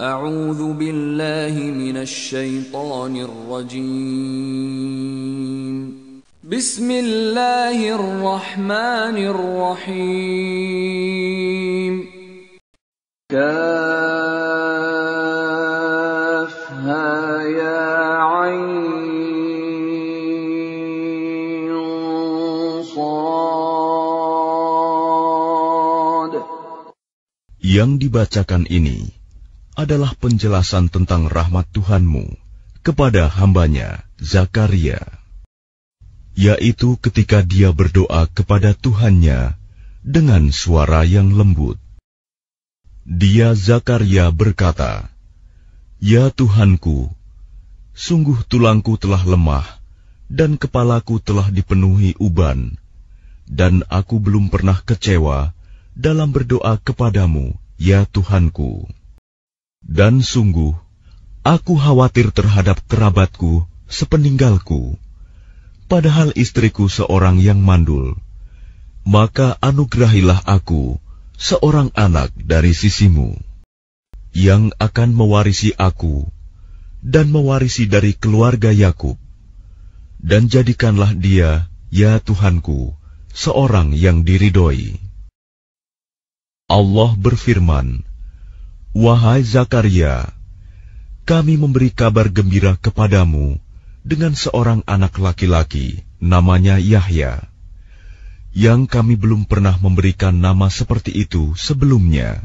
أعوذ بالله من الشيطان الرجيم بسم الله الرحمن الرحيم كافها يا عين صاد Yang dibacakan ini adalah penjelasan tentang rahmat Tuhanmu kepada hambanya Zakaria, yaitu ketika dia berdoa kepada Tuhannya dengan suara yang lembut. Dia Zakaria berkata, Ya Tuhanku, sungguh tulangku telah lemah dan kepalaku telah dipenuhi uban, dan aku belum pernah kecewa dalam berdoa kepadamu, ya Tuhanku. Dan sungguh, aku khawatir terhadap kerabatku sepeninggalku, padahal istriku seorang yang mandul. Maka anugerahilah aku seorang anak dari sisimu, yang akan mewarisi aku dan mewarisi dari keluarga Yakub. Dan jadikanlah dia, ya Tuhanku, seorang yang diridoi. Allah berfirman, Wahai Zakaria, kami memberi kabar gembira kepadamu dengan seorang anak laki-laki namanya Yahya, yang kami belum pernah memberikan nama seperti itu sebelumnya.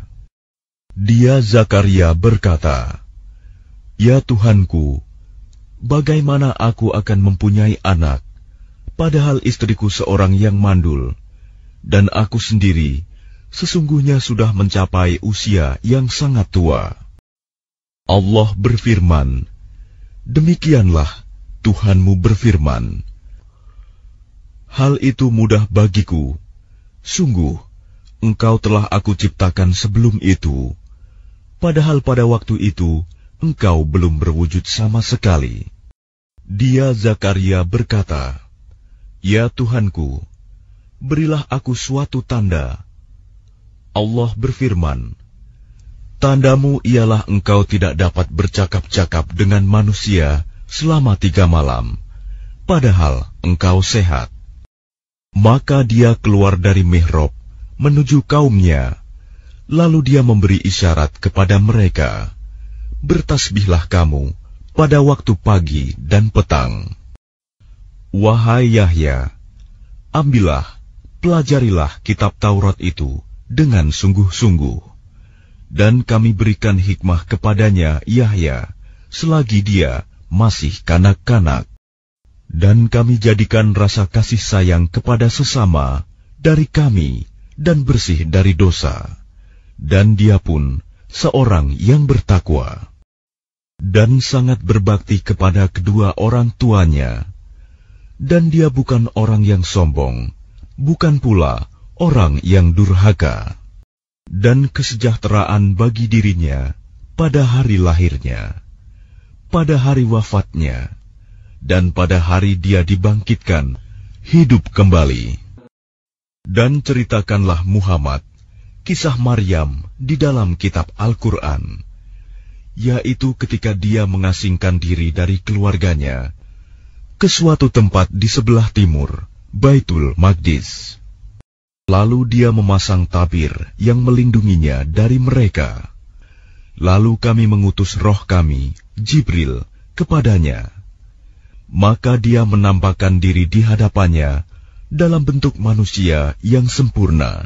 Dia Zakaria berkata, Ya Tuhanku, bagaimana aku akan mempunyai anak, padahal istriku seorang yang mandul, dan aku sendiri sesungguhnya sudah mencapai usia yang sangat tua. Allah berfirman, Demikianlah Tuhanmu berfirman. Hal itu mudah bagiku. Sungguh, engkau telah aku ciptakan sebelum itu. Padahal pada waktu itu, engkau belum berwujud sama sekali. Dia Zakaria berkata, Ya Tuhanku, berilah aku suatu tanda Allah berfirman, Tandamu ialah engkau tidak dapat bercakap-cakap dengan manusia selama tiga malam, padahal engkau sehat. Maka dia keluar dari mihrab menuju kaumnya, lalu dia memberi isyarat kepada mereka, Bertasbihlah kamu pada waktu pagi dan petang. Wahai Yahya, ambillah, pelajarilah kitab Taurat itu, dengan sungguh-sungguh. Dan kami berikan hikmah kepadanya Yahya selagi dia masih kanak-kanak. Dan kami jadikan rasa kasih sayang kepada sesama dari kami dan bersih dari dosa. Dan dia pun seorang yang bertakwa. Dan sangat berbakti kepada kedua orang tuanya. Dan dia bukan orang yang sombong, bukan pula orang yang durhaka, dan kesejahteraan bagi dirinya pada hari lahirnya, pada hari wafatnya, dan pada hari dia dibangkitkan hidup kembali. Dan ceritakanlah Muhammad kisah Maryam di dalam kitab Al-Quran, yaitu ketika dia mengasingkan diri dari keluarganya ke suatu tempat di sebelah timur, Baitul magdis. Lalu dia memasang tabir yang melindunginya dari mereka. Lalu kami mengutus roh kami, Jibril, kepadanya. Maka dia menampakkan diri di hadapannya dalam bentuk manusia yang sempurna.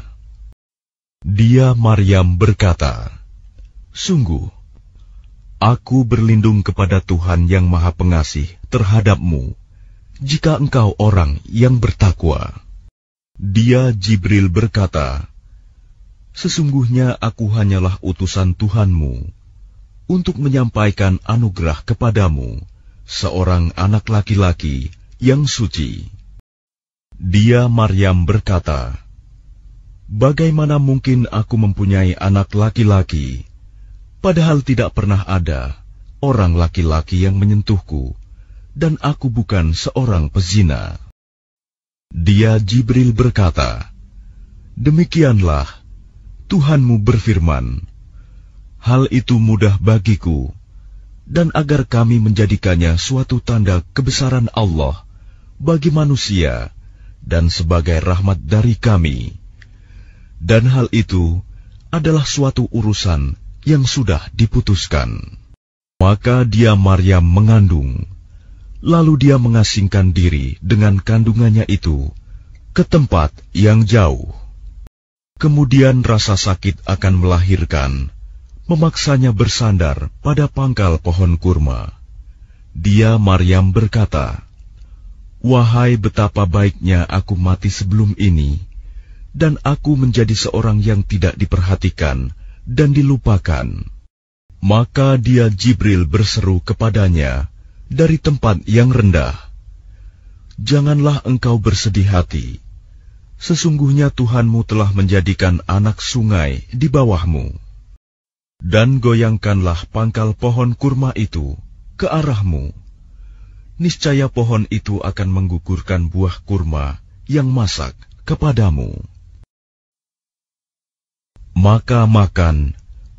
Dia Maryam berkata, Sungguh, aku berlindung kepada Tuhan yang maha pengasih terhadapmu, jika engkau orang yang bertakwa. Dia Jibril berkata, Sesungguhnya aku hanyalah utusan Tuhanmu untuk menyampaikan anugerah kepadamu, seorang anak laki-laki yang suci. Dia Maryam berkata, Bagaimana mungkin aku mempunyai anak laki-laki, padahal tidak pernah ada orang laki-laki yang menyentuhku, dan aku bukan seorang pezina. Dia Jibril berkata, Demikianlah, Tuhanmu berfirman, Hal itu mudah bagiku, dan agar kami menjadikannya suatu tanda kebesaran Allah bagi manusia dan sebagai rahmat dari kami. Dan hal itu adalah suatu urusan yang sudah diputuskan. Maka dia Maryam mengandung, Lalu dia mengasingkan diri dengan kandungannya itu ke tempat yang jauh. Kemudian rasa sakit akan melahirkan, memaksanya bersandar pada pangkal pohon kurma. Dia Maryam berkata, Wahai betapa baiknya aku mati sebelum ini, dan aku menjadi seorang yang tidak diperhatikan dan dilupakan. Maka dia Jibril berseru kepadanya, dari tempat yang rendah. Janganlah engkau bersedih hati. Sesungguhnya Tuhanmu telah menjadikan anak sungai di bawahmu. Dan goyangkanlah pangkal pohon kurma itu ke arahmu. Niscaya pohon itu akan menggugurkan buah kurma yang masak kepadamu. Maka makan,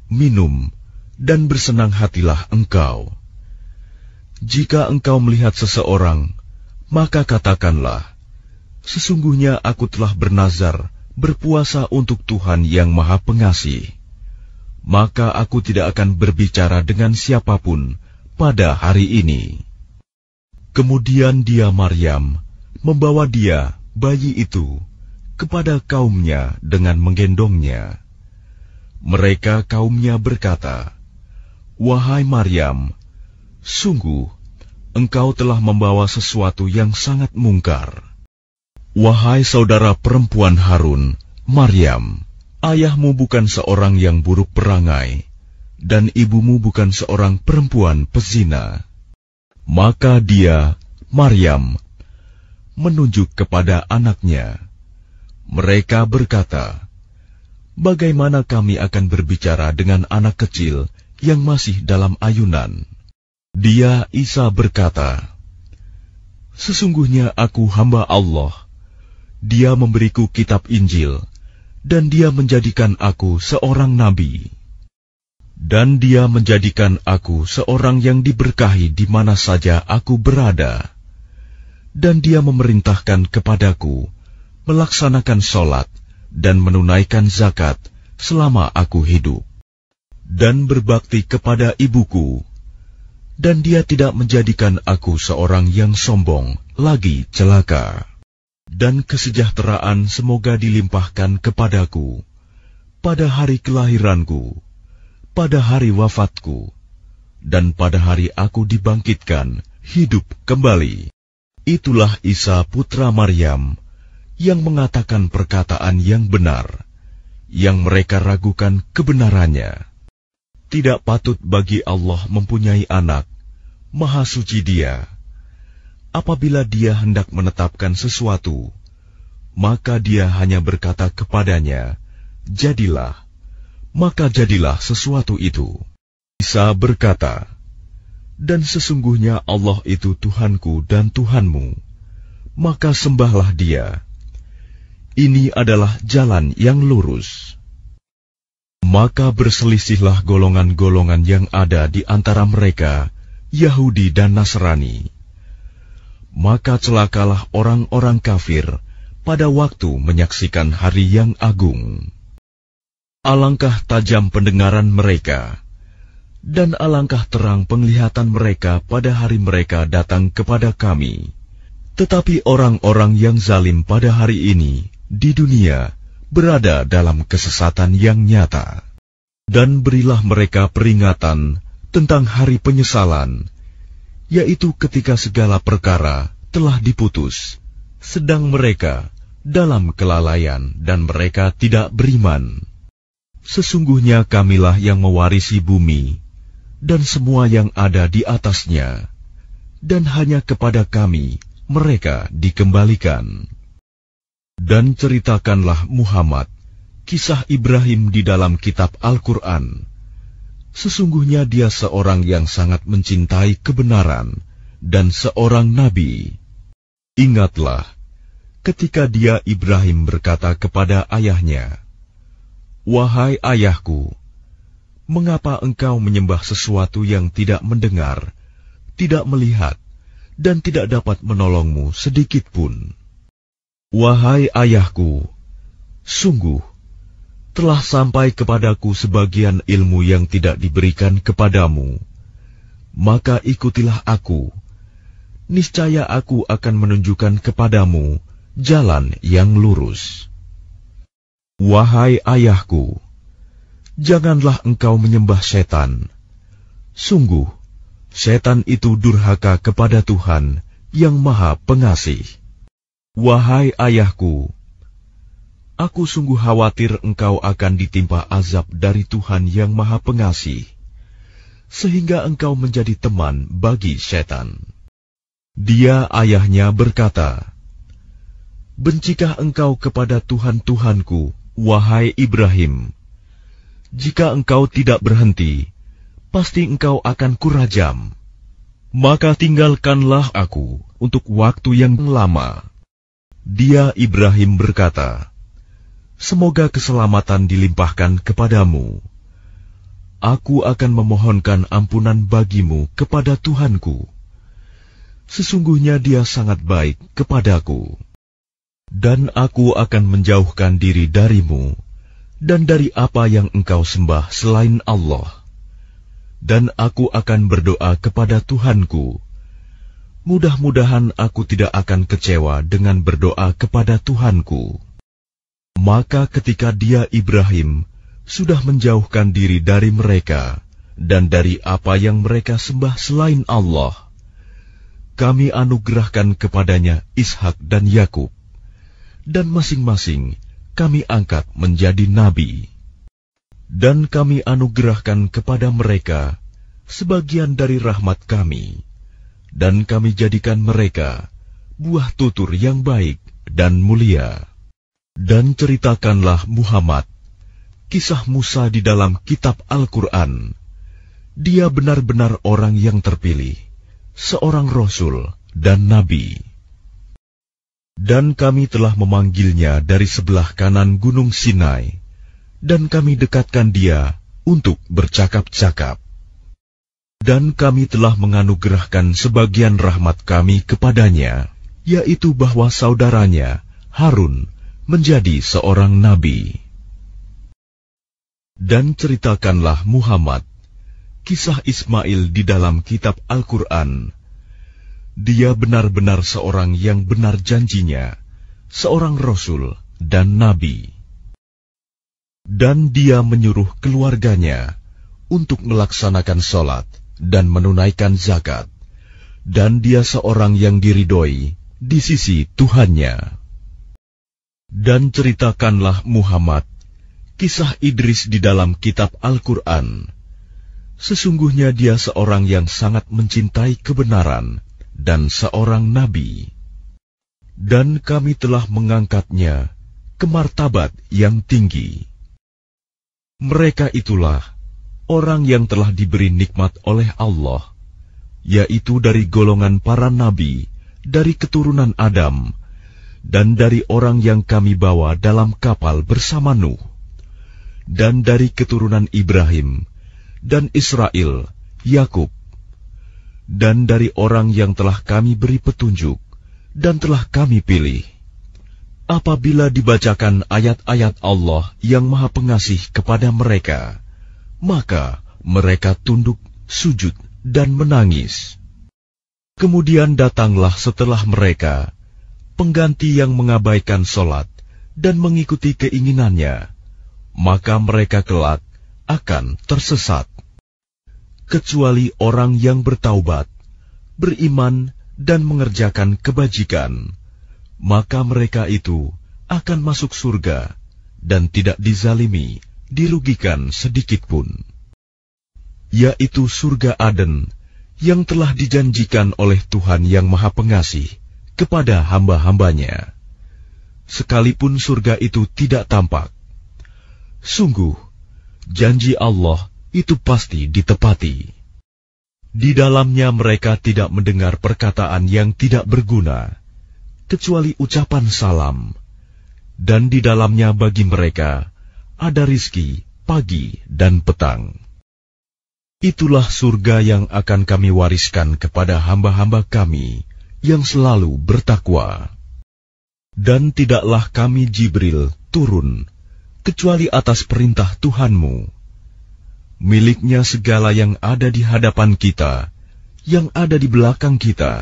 minum, dan bersenang hatilah engkau jika engkau melihat seseorang, maka katakanlah, Sesungguhnya aku telah bernazar, berpuasa untuk Tuhan yang Maha Pengasih. Maka aku tidak akan berbicara dengan siapapun pada hari ini. Kemudian dia Maryam membawa dia, bayi itu, kepada kaumnya dengan menggendongnya. Mereka kaumnya berkata, Wahai Maryam, Sungguh, engkau telah membawa sesuatu yang sangat mungkar. Wahai saudara perempuan Harun, Maryam, ayahmu bukan seorang yang buruk perangai, dan ibumu bukan seorang perempuan pezina. Maka dia, Maryam, menunjuk kepada anaknya. Mereka berkata, Bagaimana kami akan berbicara dengan anak kecil yang masih dalam ayunan?' Dia Isa berkata, Sesungguhnya aku hamba Allah. Dia memberiku kitab Injil, dan dia menjadikan aku seorang nabi. Dan dia menjadikan aku seorang yang diberkahi di mana saja aku berada. Dan dia memerintahkan kepadaku melaksanakan sholat dan menunaikan zakat selama aku hidup. Dan berbakti kepada ibuku, dan dia tidak menjadikan aku seorang yang sombong lagi celaka. Dan kesejahteraan semoga dilimpahkan kepadaku pada hari kelahiranku, pada hari wafatku, dan pada hari aku dibangkitkan hidup kembali. Itulah Isa putra Maryam yang mengatakan perkataan yang benar, yang mereka ragukan kebenarannya. Tidak patut bagi Allah mempunyai anak Maha Suci Dia. Apabila Dia hendak menetapkan sesuatu, maka Dia hanya berkata kepadanya, "Jadilah," maka jadilah sesuatu itu. Isa berkata, "Dan sesungguhnya Allah itu Tuhanku dan Tuhanmu, maka sembahlah Dia." Ini adalah jalan yang lurus. Maka berselisihlah golongan-golongan yang ada di antara mereka Yahudi dan Nasrani. Maka celakalah orang-orang kafir pada waktu menyaksikan hari yang agung. Alangkah tajam pendengaran mereka, dan alangkah terang penglihatan mereka pada hari mereka datang kepada kami. Tetapi orang-orang yang zalim pada hari ini di dunia berada dalam kesesatan yang nyata. Dan berilah mereka peringatan tentang hari penyesalan, yaitu ketika segala perkara telah diputus, sedang mereka dalam kelalaian dan mereka tidak beriman. Sesungguhnya kamilah yang mewarisi bumi dan semua yang ada di atasnya, dan hanya kepada kami mereka dikembalikan. Dan ceritakanlah Muhammad kisah Ibrahim di dalam kitab Al-Quran Sesungguhnya dia seorang yang sangat mencintai kebenaran dan seorang nabi. Ingatlah ketika dia Ibrahim berkata kepada ayahnya, "Wahai ayahku, mengapa engkau menyembah sesuatu yang tidak mendengar, tidak melihat, dan tidak dapat menolongmu sedikitpun? Wahai ayahku, sungguh telah sampai kepadaku sebagian ilmu yang tidak diberikan kepadamu, maka ikutilah aku. Niscaya aku akan menunjukkan kepadamu jalan yang lurus. Wahai ayahku, janganlah engkau menyembah setan. Sungguh, setan itu durhaka kepada Tuhan yang Maha Pengasih. Wahai ayahku, Aku sungguh khawatir engkau akan ditimpa azab dari Tuhan yang Maha Pengasih, sehingga engkau menjadi teman bagi setan. Dia ayahnya berkata, Bencikah engkau kepada Tuhan Tuhanku, wahai Ibrahim? Jika engkau tidak berhenti, pasti engkau akan kurajam. Maka tinggalkanlah aku untuk waktu yang lama. Dia Ibrahim berkata, semoga keselamatan dilimpahkan kepadamu. Aku akan memohonkan ampunan bagimu kepada Tuhanku. Sesungguhnya Dia sangat baik kepadaku, dan aku akan menjauhkan diri darimu dan dari apa yang engkau sembah selain Allah, dan aku akan berdoa kepada Tuhanku. Mudah-mudahan aku tidak akan kecewa dengan berdoa kepada Tuhanku. Maka ketika dia Ibrahim sudah menjauhkan diri dari mereka dan dari apa yang mereka sembah selain Allah, kami anugerahkan kepadanya Ishak dan Yakub, dan masing-masing kami angkat menjadi nabi. Dan kami anugerahkan kepada mereka sebagian dari rahmat kami, dan kami jadikan mereka buah tutur yang baik dan mulia. Dan ceritakanlah Muhammad kisah Musa di dalam kitab Al-Quran. Dia benar-benar orang yang terpilih, seorang rasul dan nabi. Dan kami telah memanggilnya dari sebelah kanan Gunung Sinai, dan kami dekatkan dia untuk bercakap-cakap. Dan kami telah menganugerahkan sebagian rahmat kami kepadanya, yaitu bahwa saudaranya, Harun, menjadi seorang nabi. Dan ceritakanlah Muhammad kisah Ismail di dalam kitab Al-Quran. Dia benar-benar seorang yang benar janjinya, seorang rasul dan nabi. Dan dia menyuruh keluarganya untuk melaksanakan sholat dan menunaikan zakat. Dan dia seorang yang diridoi di sisi Tuhannya. Dan ceritakanlah Muhammad kisah Idris di dalam kitab Al-Quran. Sesungguhnya dia seorang yang sangat mencintai kebenaran dan seorang nabi. Dan kami telah mengangkatnya ke martabat yang tinggi. Mereka itulah orang yang telah diberi nikmat oleh Allah, yaitu dari golongan para nabi, dari keturunan Adam, dan dari orang yang kami bawa dalam kapal bersama Nuh, dan dari keturunan Ibrahim, dan Israel, Yakub, dan dari orang yang telah kami beri petunjuk, dan telah kami pilih. Apabila dibacakan ayat-ayat Allah yang Maha Pengasih kepada mereka, maka mereka tunduk, sujud, dan menangis. Kemudian datanglah setelah mereka pengganti yang mengabaikan solat dan mengikuti keinginannya, maka mereka kelak akan tersesat. Kecuali orang yang bertaubat, beriman, dan mengerjakan kebajikan, maka mereka itu akan masuk surga dan tidak dizalimi, dirugikan sedikitpun. Yaitu surga Aden yang telah dijanjikan oleh Tuhan yang Maha Pengasih kepada hamba-hambanya, sekalipun surga itu tidak tampak. Sungguh, janji Allah itu pasti ditepati. Di dalamnya mereka tidak mendengar perkataan yang tidak berguna, kecuali ucapan salam, dan di dalamnya bagi mereka ada rizki pagi dan petang. Itulah surga yang akan kami wariskan kepada hamba-hamba kami, yang selalu bertakwa. Dan tidaklah kami Jibril turun, kecuali atas perintah Tuhanmu. Miliknya segala yang ada di hadapan kita, yang ada di belakang kita,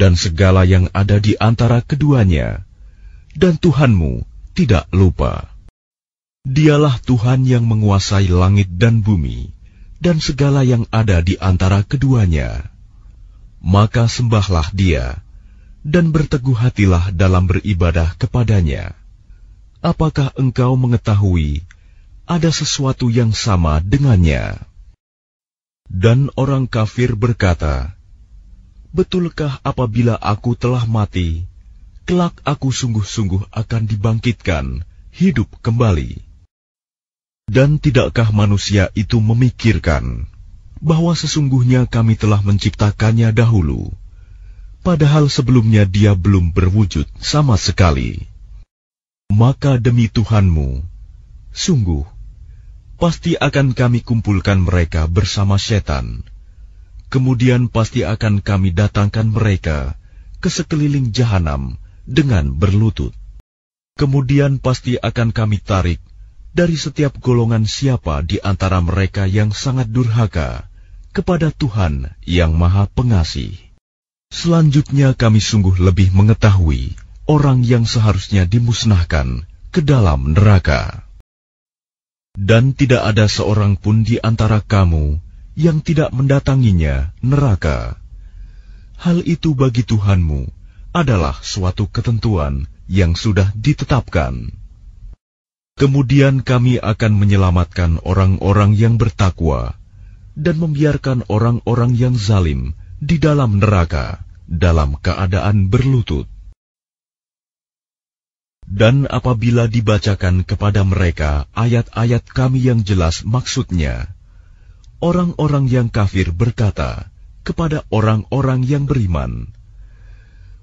dan segala yang ada di antara keduanya, dan Tuhanmu tidak lupa. Dialah Tuhan yang menguasai langit dan bumi, dan segala yang ada di antara keduanya maka sembahlah dia dan berteguh hatilah dalam beribadah kepadanya. Apakah engkau mengetahui ada sesuatu yang sama dengannya? Dan orang kafir berkata, Betulkah apabila aku telah mati, kelak aku sungguh-sungguh akan dibangkitkan, hidup kembali? Dan tidakkah manusia itu memikirkan?' bahwa sesungguhnya kami telah menciptakannya dahulu, padahal sebelumnya dia belum berwujud sama sekali. Maka demi Tuhanmu, sungguh, pasti akan kami kumpulkan mereka bersama setan. Kemudian pasti akan kami datangkan mereka ke sekeliling jahanam dengan berlutut. Kemudian pasti akan kami tarik dari setiap golongan siapa di antara mereka yang sangat durhaka kepada Tuhan yang Maha Pengasih. Selanjutnya kami sungguh lebih mengetahui orang yang seharusnya dimusnahkan ke dalam neraka. Dan tidak ada seorang pun di antara kamu yang tidak mendatanginya neraka. Hal itu bagi Tuhanmu adalah suatu ketentuan yang sudah ditetapkan. Kemudian kami akan menyelamatkan orang-orang yang bertakwa dan membiarkan orang-orang yang zalim di dalam neraka dalam keadaan berlutut. Dan apabila dibacakan kepada mereka ayat-ayat kami yang jelas maksudnya, orang-orang yang kafir berkata kepada orang-orang yang beriman,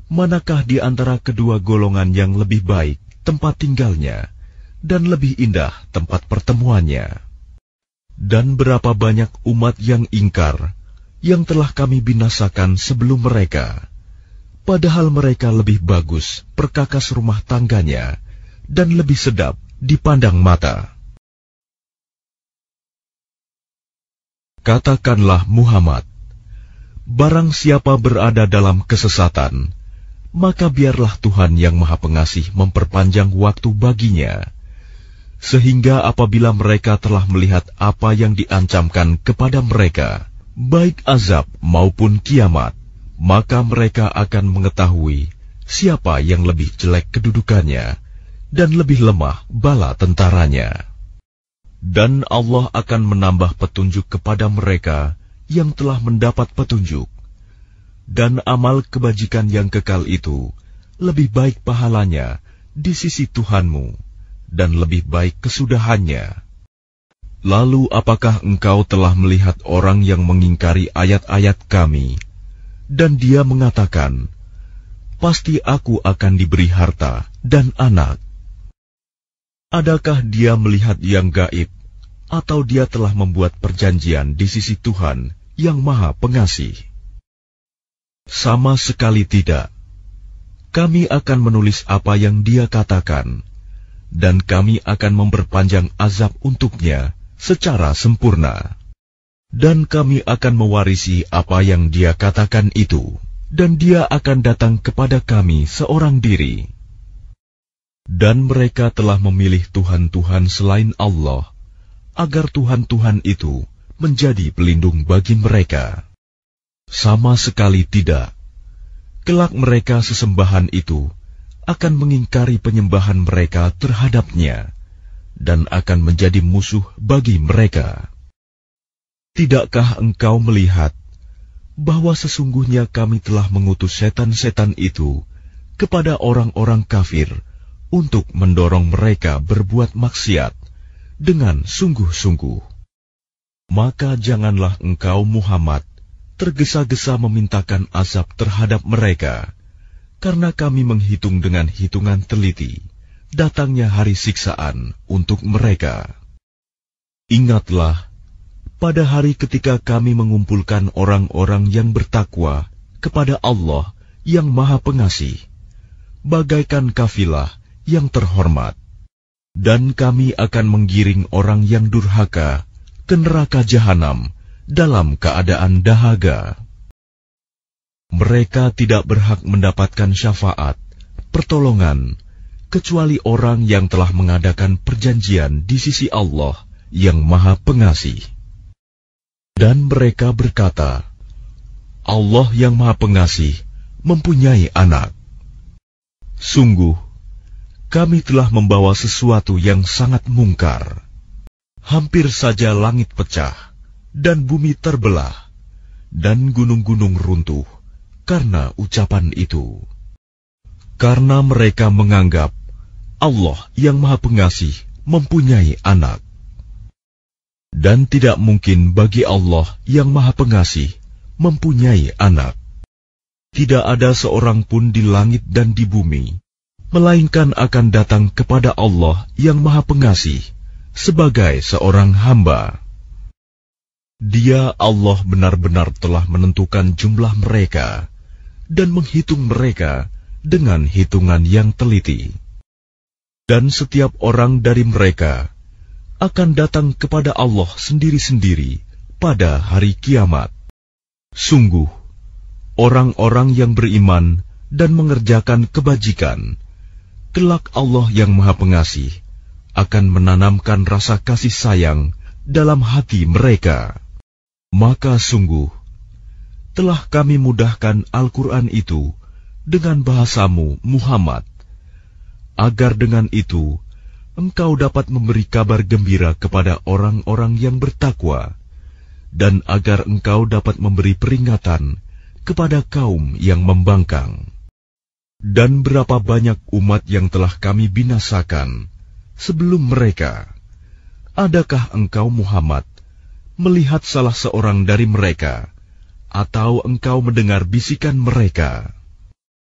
Manakah di antara kedua golongan yang lebih baik tempat tinggalnya dan lebih indah tempat pertemuannya?' Dan berapa banyak umat yang ingkar yang telah kami binasakan sebelum mereka, padahal mereka lebih bagus perkakas rumah tangganya dan lebih sedap dipandang mata. Katakanlah Muhammad, barang siapa berada dalam kesesatan, maka biarlah Tuhan yang Maha Pengasih memperpanjang waktu baginya sehingga apabila mereka telah melihat apa yang diancamkan kepada mereka, baik azab maupun kiamat, maka mereka akan mengetahui siapa yang lebih jelek kedudukannya dan lebih lemah bala tentaranya. Dan Allah akan menambah petunjuk kepada mereka yang telah mendapat petunjuk. Dan amal kebajikan yang kekal itu lebih baik pahalanya di sisi Tuhanmu dan lebih baik kesudahannya. Lalu apakah engkau telah melihat orang yang mengingkari ayat-ayat kami? Dan dia mengatakan, Pasti aku akan diberi harta dan anak. Adakah dia melihat yang gaib, atau dia telah membuat perjanjian di sisi Tuhan yang Maha Pengasih? Sama sekali tidak. Kami akan menulis apa yang dia katakan dan kami akan memperpanjang azab untuknya secara sempurna. Dan kami akan mewarisi apa yang dia katakan itu, dan dia akan datang kepada kami seorang diri. Dan mereka telah memilih Tuhan-Tuhan selain Allah, agar Tuhan-Tuhan itu menjadi pelindung bagi mereka. Sama sekali tidak. Kelak mereka sesembahan itu akan mengingkari penyembahan mereka terhadapnya dan akan menjadi musuh bagi mereka. Tidakkah engkau melihat bahwa sesungguhnya kami telah mengutus setan-setan itu kepada orang-orang kafir untuk mendorong mereka berbuat maksiat dengan sungguh-sungguh? Maka janganlah engkau, Muhammad, tergesa-gesa memintakan azab terhadap mereka karena kami menghitung dengan hitungan teliti datangnya hari siksaan untuk mereka. Ingatlah, pada hari ketika kami mengumpulkan orang-orang yang bertakwa kepada Allah yang Maha Pengasih, bagaikan kafilah yang terhormat, dan kami akan menggiring orang yang durhaka ke neraka jahanam dalam keadaan dahaga. Mereka tidak berhak mendapatkan syafaat, pertolongan, kecuali orang yang telah mengadakan perjanjian di sisi Allah yang Maha Pengasih. Dan mereka berkata, "Allah yang Maha Pengasih mempunyai anak." Sungguh, kami telah membawa sesuatu yang sangat mungkar. Hampir saja langit pecah dan bumi terbelah, dan gunung-gunung runtuh karena ucapan itu. Karena mereka menganggap Allah yang Maha Pengasih mempunyai anak. Dan tidak mungkin bagi Allah yang Maha Pengasih mempunyai anak. Tidak ada seorang pun di langit dan di bumi, melainkan akan datang kepada Allah yang Maha Pengasih sebagai seorang hamba. Dia Allah benar-benar telah menentukan jumlah mereka dan menghitung mereka dengan hitungan yang teliti. Dan setiap orang dari mereka akan datang kepada Allah sendiri-sendiri pada hari kiamat. Sungguh, orang-orang yang beriman dan mengerjakan kebajikan, kelak Allah yang Maha Pengasih akan menanamkan rasa kasih sayang dalam hati mereka. Maka sungguh, telah kami mudahkan Al-Quran itu dengan bahasamu Muhammad, agar dengan itu engkau dapat memberi kabar gembira kepada orang-orang yang bertakwa, dan agar engkau dapat memberi peringatan kepada kaum yang membangkang. Dan berapa banyak umat yang telah kami binasakan sebelum mereka? Adakah engkau Muhammad melihat salah seorang dari mereka?' atau engkau mendengar bisikan mereka.